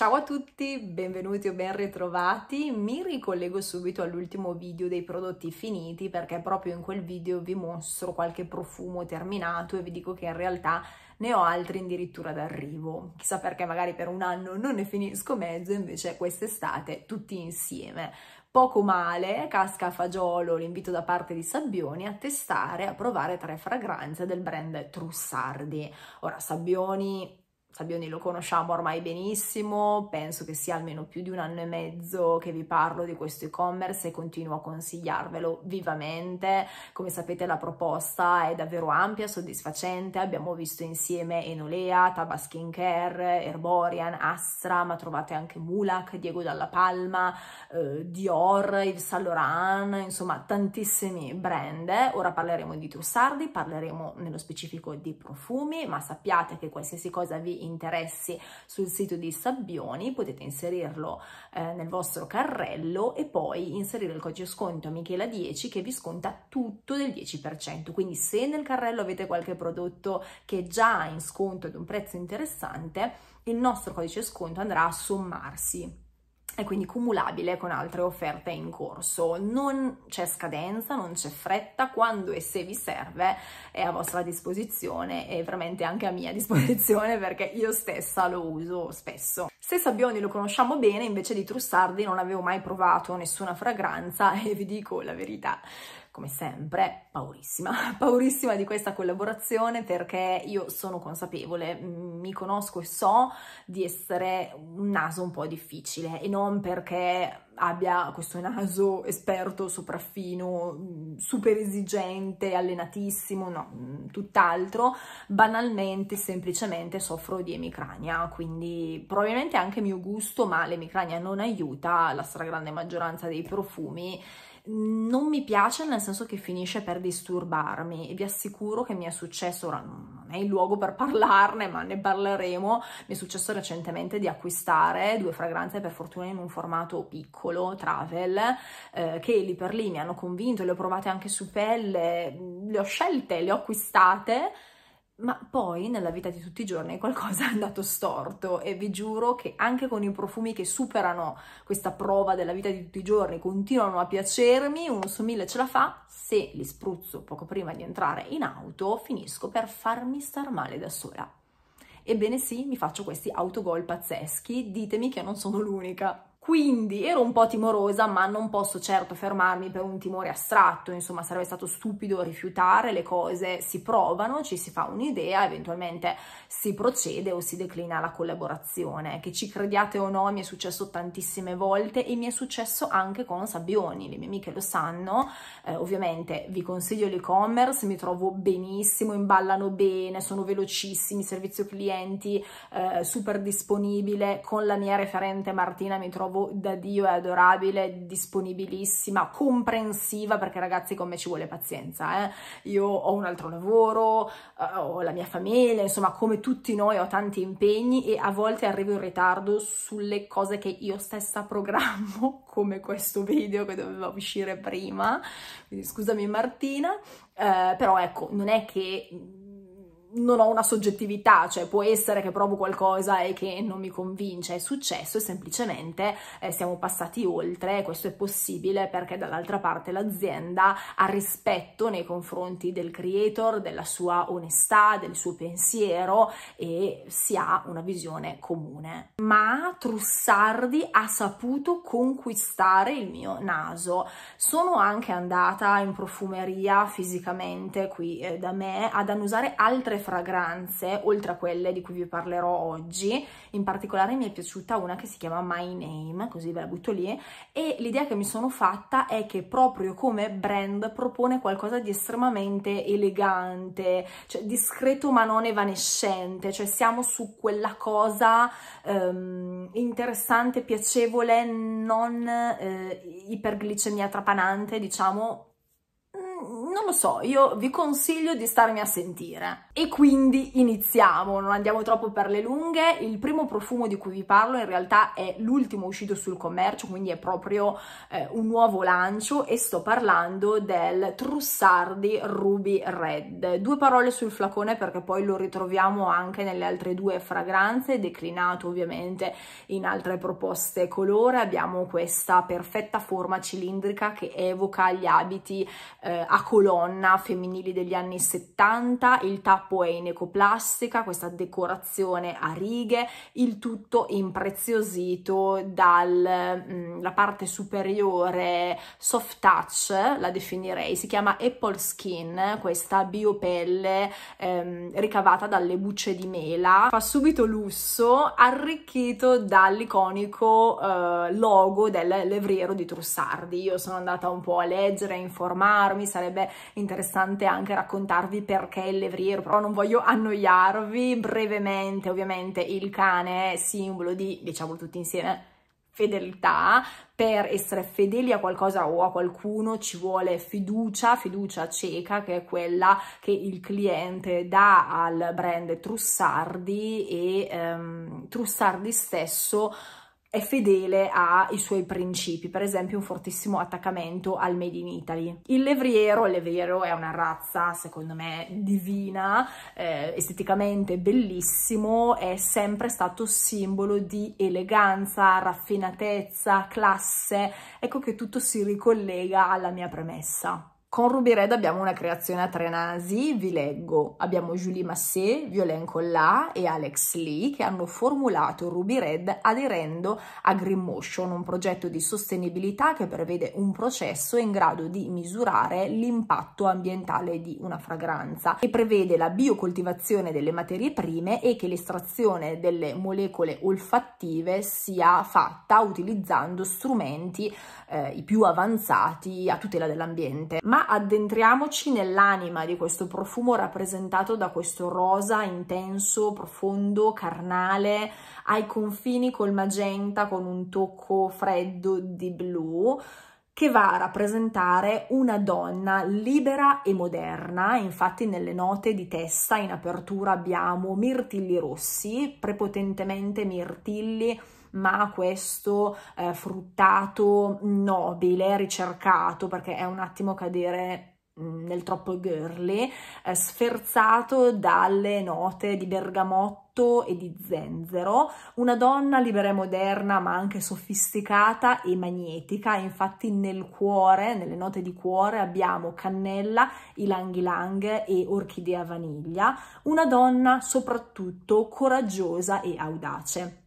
Ciao a tutti, benvenuti o ben ritrovati. Mi ricollego subito all'ultimo video dei prodotti finiti perché proprio in quel video vi mostro qualche profumo terminato e vi dico che in realtà ne ho altri addirittura d'arrivo. Chissà perché magari per un anno non ne finisco mezzo, invece quest'estate tutti insieme. Poco male, casca a fagiolo l'invito da parte di Sabbioni a testare, a provare tre fragranze del brand Trussardi. Ora, Sabbioni Fabioni lo conosciamo ormai benissimo, penso che sia almeno più di un anno e mezzo che vi parlo di questo e-commerce e continuo a consigliarvelo vivamente. Come sapete la proposta è davvero ampia, soddisfacente, abbiamo visto insieme Enolea, Taba Skincare, Erborian, Astra, ma trovate anche Mulak, Diego Dalla Palma, eh, Dior, Yves Saint Laurent, insomma tantissimi brand. Ora parleremo di trussardi, parleremo nello specifico di profumi, ma sappiate che qualsiasi cosa vi interessi sul sito di Sabbioni, potete inserirlo eh, nel vostro carrello e poi inserire il codice sconto Michela10 che vi sconta tutto del 10%, quindi se nel carrello avete qualche prodotto che è già in sconto ad un prezzo interessante, il nostro codice sconto andrà a sommarsi e quindi cumulabile con altre offerte in corso. Non c'è scadenza, non c'è fretta, quando e se vi serve è a vostra disposizione e veramente anche a mia disposizione perché io stessa lo uso spesso. Se Sabbioni lo conosciamo bene, invece di Trussardi non avevo mai provato nessuna fragranza e vi dico la verità, come sempre, paurissima, paurissima di questa collaborazione perché io sono consapevole, mm, mi conosco e so di essere un naso un po' difficile e non perché abbia questo naso esperto, sopraffino, mm, super esigente, allenatissimo, no, mm, tutt'altro, banalmente, semplicemente soffro di emicrania, quindi probabilmente anche mio gusto, ma l'emicrania non aiuta la stragrande maggioranza dei profumi, non mi piace nel senso che finisce per disturbarmi e vi assicuro che mi è successo, ora non mm, non è il luogo per parlarne, ma ne parleremo. Mi è successo recentemente di acquistare due fragranze, per fortuna in un formato piccolo, travel, eh, che lì per lì mi hanno convinto, le ho provate anche su pelle, le ho scelte, le ho acquistate ma poi nella vita di tutti i giorni qualcosa è andato storto e vi giuro che anche con i profumi che superano questa prova della vita di tutti i giorni continuano a piacermi, uno su mille ce la fa, se li spruzzo poco prima di entrare in auto finisco per farmi star male da sola. Ebbene sì, mi faccio questi autogol pazzeschi, ditemi che non sono l'unica. Quindi ero un po' timorosa, ma non posso certo fermarmi per un timore astratto, insomma sarebbe stato stupido rifiutare, le cose si provano, ci si fa un'idea, eventualmente si procede o si declina la collaborazione. Che ci crediate o no mi è successo tantissime volte e mi è successo anche con Sabbioni, le mie amiche lo sanno, eh, ovviamente vi consiglio l'e-commerce, mi trovo benissimo, imballano bene, sono velocissimi, servizio clienti eh, super disponibile, con la mia referente Martina mi trovo nuovo da Dio è adorabile, disponibilissima, comprensiva, perché ragazzi con me ci vuole pazienza, eh? io ho un altro lavoro, eh, ho la mia famiglia, insomma come tutti noi ho tanti impegni e a volte arrivo in ritardo sulle cose che io stessa programmo, come questo video che doveva uscire prima, quindi scusami Martina, eh, però ecco non è che non ho una soggettività, cioè può essere che provo qualcosa e che non mi convince, è successo e semplicemente eh, siamo passati oltre, questo è possibile perché dall'altra parte l'azienda ha rispetto nei confronti del creator, della sua onestà, del suo pensiero e si ha una visione comune. Ma Trussardi ha saputo conquistare il mio naso. Sono anche andata in profumeria fisicamente qui eh, da me ad annusare altre fragranze, oltre a quelle di cui vi parlerò oggi, in particolare mi è piaciuta una che si chiama My Name, così ve la butto lì, e l'idea che mi sono fatta è che proprio come brand propone qualcosa di estremamente elegante, cioè discreto ma non evanescente, cioè siamo su quella cosa ehm, interessante, piacevole, non eh, iperglicemia trapanante, diciamo, non lo so, io vi consiglio di starmi a sentire. E quindi iniziamo, non andiamo troppo per le lunghe. Il primo profumo di cui vi parlo in realtà è l'ultimo uscito sul commercio, quindi è proprio eh, un nuovo lancio e sto parlando del Trussardi Ruby Red. Due parole sul flacone perché poi lo ritroviamo anche nelle altre due fragranze, declinato ovviamente in altre proposte colore. Abbiamo questa perfetta forma cilindrica che evoca gli abiti eh, a colore colonna femminili degli anni 70, il tappo è in ecoplastica, questa decorazione a righe, il tutto impreziosito dalla mm, parte superiore soft touch, la definirei, si chiama Apple Skin, questa biopelle ehm, ricavata dalle bucce di mela, fa subito lusso, arricchito dall'iconico eh, logo del levriero di Trussardi. Io sono andata un po' a leggere, a informarmi, sarebbe interessante anche raccontarvi perché il levriero, però non voglio annoiarvi brevemente. Ovviamente il cane è simbolo di, diciamo tutti insieme, fedeltà, per essere fedeli a qualcosa o a qualcuno ci vuole fiducia, fiducia cieca che è quella che il cliente dà al brand Trussardi e ehm, Trussardi stesso è fedele ai suoi principi, per esempio un fortissimo attaccamento al Made in Italy. Il levriero, il levriero è una razza secondo me divina, eh, esteticamente bellissimo, è sempre stato simbolo di eleganza, raffinatezza, classe, ecco che tutto si ricollega alla mia premessa. Con Ruby Red abbiamo una creazione a tre nasi, vi leggo. Abbiamo Julie Massé, Violaine Collat e Alex Lee che hanno formulato Ruby Red aderendo a Green Motion, un progetto di sostenibilità che prevede un processo in grado di misurare l'impatto ambientale di una fragranza e prevede la biocoltivazione delle materie prime e che l'estrazione delle molecole olfattive sia fatta utilizzando strumenti eh, i più avanzati a tutela dell'ambiente. Ma ma addentriamoci nell'anima di questo profumo rappresentato da questo rosa intenso, profondo, carnale, ai confini col magenta con un tocco freddo di blu che va a rappresentare una donna libera e moderna, infatti nelle note di testa in apertura abbiamo mirtilli rossi, prepotentemente mirtilli ma questo eh, fruttato nobile, ricercato, perché è un attimo cadere mm, nel troppo girly, eh, sferzato dalle note di bergamotto e di zenzero, una donna libera e moderna ma anche sofisticata e magnetica, infatti nel cuore, nelle note di cuore abbiamo cannella, ilang ilang e orchidea vaniglia, una donna soprattutto coraggiosa e audace.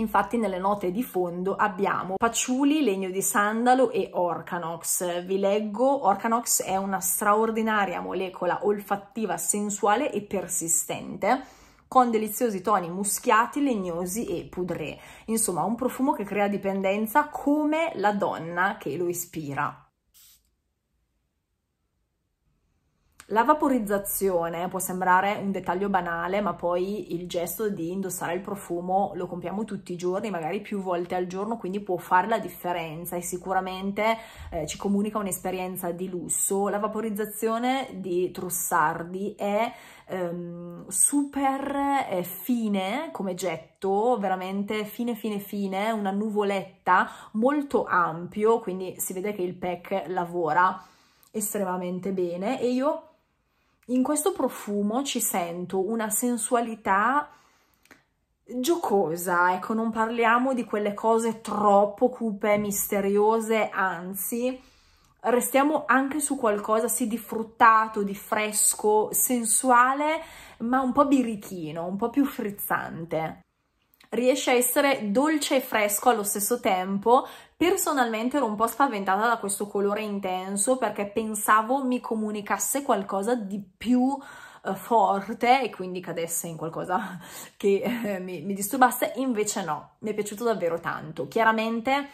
Infatti nelle note di fondo abbiamo patchouli, legno di sandalo e orcanox. Vi leggo, orcanox è una straordinaria molecola olfattiva sensuale e persistente con deliziosi toni muschiati, legnosi e pudré. Insomma, un profumo che crea dipendenza come la donna che lo ispira. La vaporizzazione può sembrare un dettaglio banale, ma poi il gesto di indossare il profumo lo compiamo tutti i giorni, magari più volte al giorno, quindi può fare la differenza e sicuramente eh, ci comunica un'esperienza di lusso. La vaporizzazione di Trussardi è ehm, super eh, fine come getto, veramente fine fine fine, una nuvoletta molto ampio, quindi si vede che il pack lavora estremamente bene e io in questo profumo ci sento una sensualità giocosa, ecco, non parliamo di quelle cose troppo cupe, misteriose, anzi, restiamo anche su qualcosa sì di fruttato, di fresco, sensuale, ma un po' birichino, un po' più frizzante. Riesce a essere dolce e fresco allo stesso tempo, Personalmente ero un po' spaventata da questo colore intenso perché pensavo mi comunicasse qualcosa di più eh, forte e quindi cadesse in qualcosa che eh, mi, mi, disturbasse, invece no, mi è piaciuto davvero tanto. Chiaramente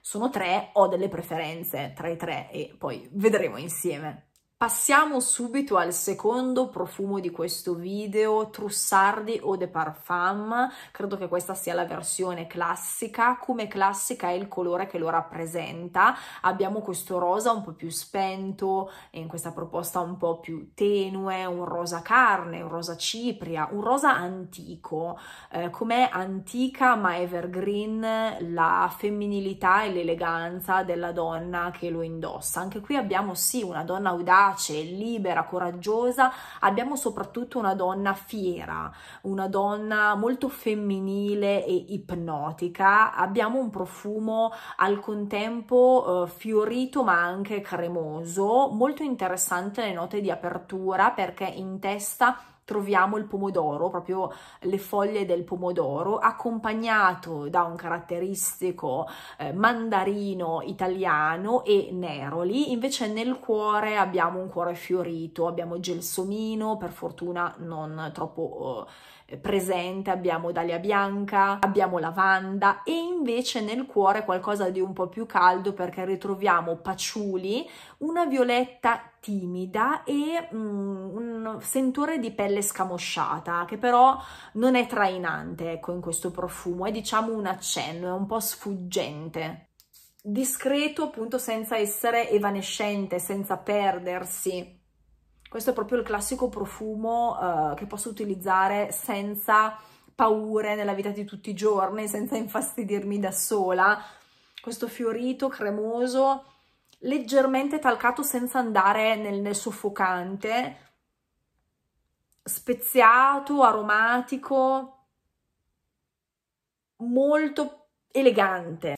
sono tre, ho delle preferenze tra i tre e poi vedremo insieme. Passiamo subito al secondo profumo di questo video, Trussardi Eau de Parfum, credo che questa sia la versione classica, come classica è il colore che lo rappresenta, abbiamo questo rosa un po' più spento, in questa proposta un po' più tenue, un rosa carne, un rosa cipria, un rosa antico, eh, com'è antica ma evergreen la femminilità e l'eleganza della donna che lo indossa, anche qui abbiamo sì una donna audace, vivace, libera, coraggiosa, abbiamo soprattutto una donna fiera, una donna molto femminile e ipnotica, abbiamo un profumo al contempo eh, fiorito ma anche cremoso, molto interessante le note di apertura perché in testa troviamo il pomodoro, proprio le foglie del pomodoro, accompagnato da un caratteristico eh, mandarino italiano e neroli, invece nel cuore abbiamo un cuore fiorito, abbiamo gelsomino, per fortuna non troppo eh, presente, abbiamo dalia bianca, abbiamo lavanda e invece nel cuore qualcosa di un po' più caldo perché ritroviamo paciuli, una violetta timida e mm, un sentore di pelle scamosciata che però non è trainante ecco in questo profumo è diciamo un accenno è un po' sfuggente discreto appunto senza essere evanescente senza perdersi questo è proprio il classico profumo uh, che posso utilizzare senza paure nella vita di tutti i giorni senza infastidirmi da sola questo fiorito cremoso leggermente talcato senza andare nel, nel soffocante, speziato, aromatico, molto elegante.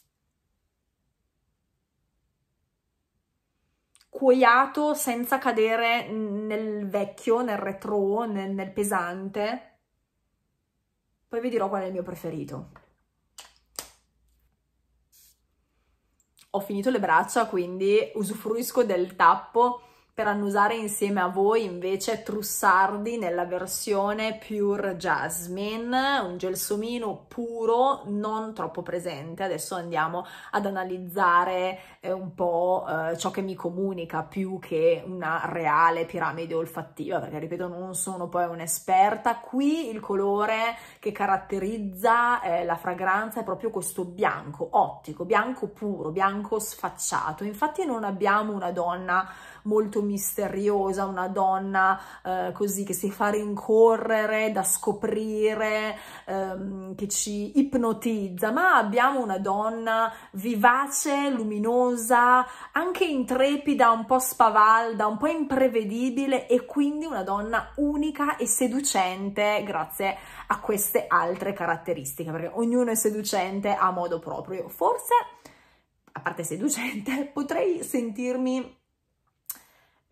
Cuoiato senza cadere nel vecchio, nel retro, nel, nel pesante. Poi vi dirò qual è il mio preferito. ho finito le braccia, quindi usufruisco del tappo per annusare insieme a voi invece Trussardi nella versione Pure Jasmine, un gelsomino puro, non troppo presente. Adesso andiamo ad analizzare eh, un po' eh, ciò che mi comunica più che una reale piramide olfattiva, perché ripeto non sono poi un'esperta. Qui il colore che caratterizza eh, la fragranza è proprio questo bianco ottico, bianco puro, bianco sfacciato. Infatti non abbiamo una donna molto misteriosa, una donna eh, così che si fa rincorrere, da scoprire, ehm, che ci ipnotizza, ma abbiamo una donna vivace, luminosa, anche intrepida, un po' spavalda, un po' imprevedibile e quindi una donna unica e seducente grazie a queste altre caratteristiche, perché ognuno è seducente a modo proprio. Forse, a parte seducente, potrei sentirmi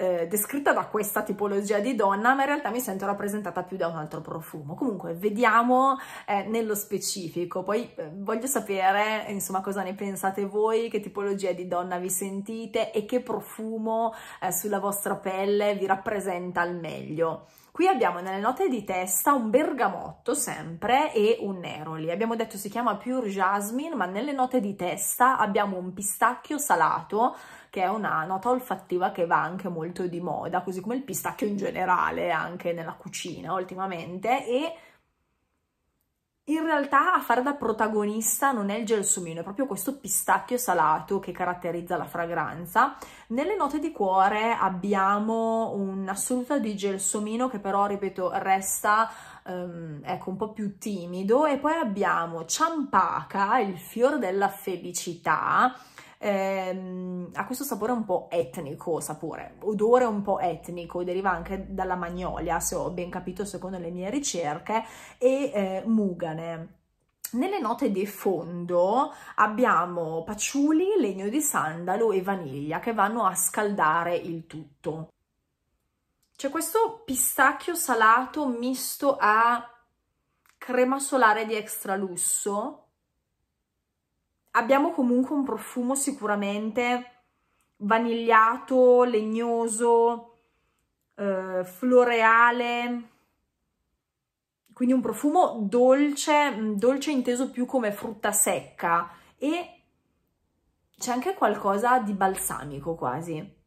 eh, descritta da questa tipologia di donna, ma in realtà mi sento rappresentata più da un altro profumo. Comunque, vediamo eh, nello specifico. Poi eh, voglio sapere, insomma, cosa ne pensate voi, che tipologia di donna vi sentite e che profumo eh, sulla vostra pelle vi rappresenta al meglio. Qui abbiamo nelle note di testa un bergamotto sempre e un neroli. Abbiamo detto si chiama Pure Jasmine, ma nelle note di testa abbiamo un pistacchio salato, che è una nota olfattiva che va anche molto di moda, così come il pistacchio in generale, anche nella cucina ultimamente, e in realtà a fare da protagonista non è il gelsomino, è proprio questo pistacchio salato che caratterizza la fragranza. Nelle note di cuore abbiamo un'assoluta di gelsomino che però, ripeto, resta um, ecco, un po' più timido e poi abbiamo ciampaca, il fior della felicità, ehm, ha questo sapore un po' etnico, sapore, odore un po' etnico, deriva anche dalla magnolia, se ho ben capito secondo le mie ricerche, e eh, mugane. Nelle note di fondo abbiamo paciuli, legno di sandalo e vaniglia che vanno a scaldare il tutto. C'è questo pistacchio salato misto a crema solare di extra lusso abbiamo comunque un profumo sicuramente vanigliato, legnoso, eh, floreale, quindi un profumo dolce, mm, dolce inteso più come frutta secca e c'è anche qualcosa di balsamico quasi.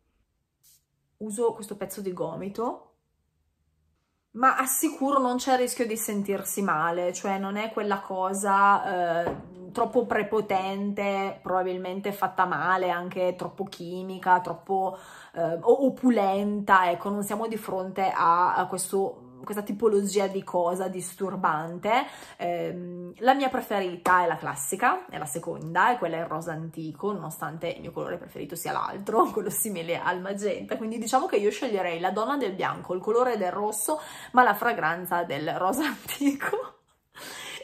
Uso questo pezzo di gomito ma assicuro non c'è rischio di sentirsi male, cioè non è quella cosa eh, troppo prepotente, probabilmente fatta male, anche troppo chimica, troppo eh, opulenta, ecco, non siamo di fronte a, a questo questa tipologia di cosa disturbante. Eh, la mia preferita è la classica, è la seconda, e quella il rosa antico, nonostante il mio colore preferito sia l'altro, quello simile al magenta, quindi diciamo che io sceglierei la donna del bianco, il colore del rosso, ma la fragranza del rosa antico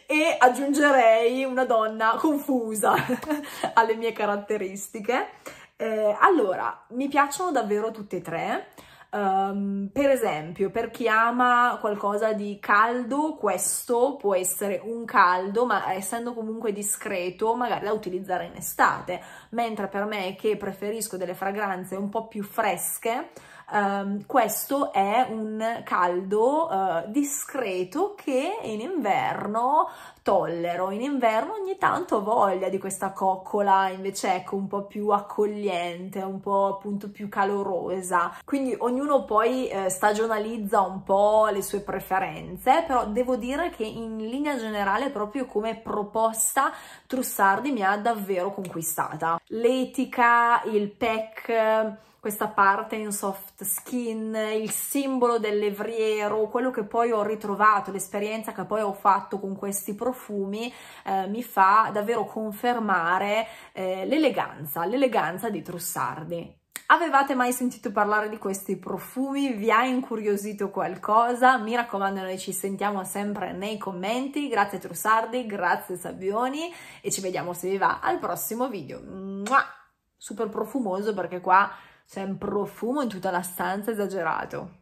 e aggiungerei una donna confusa alle mie caratteristiche. Eh, allora, mi piacciono davvero tutte e tre, Um, per esempio, per chi ama qualcosa di caldo, questo può essere un caldo, ma essendo comunque discreto, magari da utilizzare in estate. Mentre per me, che preferisco delle fragranze un po' più fresche, Um, questo è un caldo uh, discreto che in inverno tollero, in inverno ogni tanto ho voglia di questa coccola invece ecco un po' più accogliente, un po' appunto più calorosa, quindi ognuno poi eh, stagionalizza un po' le sue preferenze, però devo dire che in linea generale proprio come proposta Trussardi mi ha davvero conquistata. L'etica, il pack questa parte in soft skin, il simbolo dell'evriero, quello che poi ho ritrovato, l'esperienza che poi ho fatto con questi profumi eh, mi fa davvero confermare eh, l'eleganza, l'eleganza di Trussardi. Avevate mai sentito parlare di questi profumi? Vi ha incuriosito qualcosa? Mi raccomando, noi ci sentiamo sempre nei commenti. Grazie Trussardi, grazie Sabbioni e ci vediamo se vi va al prossimo video. Mua! Super profumoso perché qua c'è un profumo in tutta la stanza esagerato.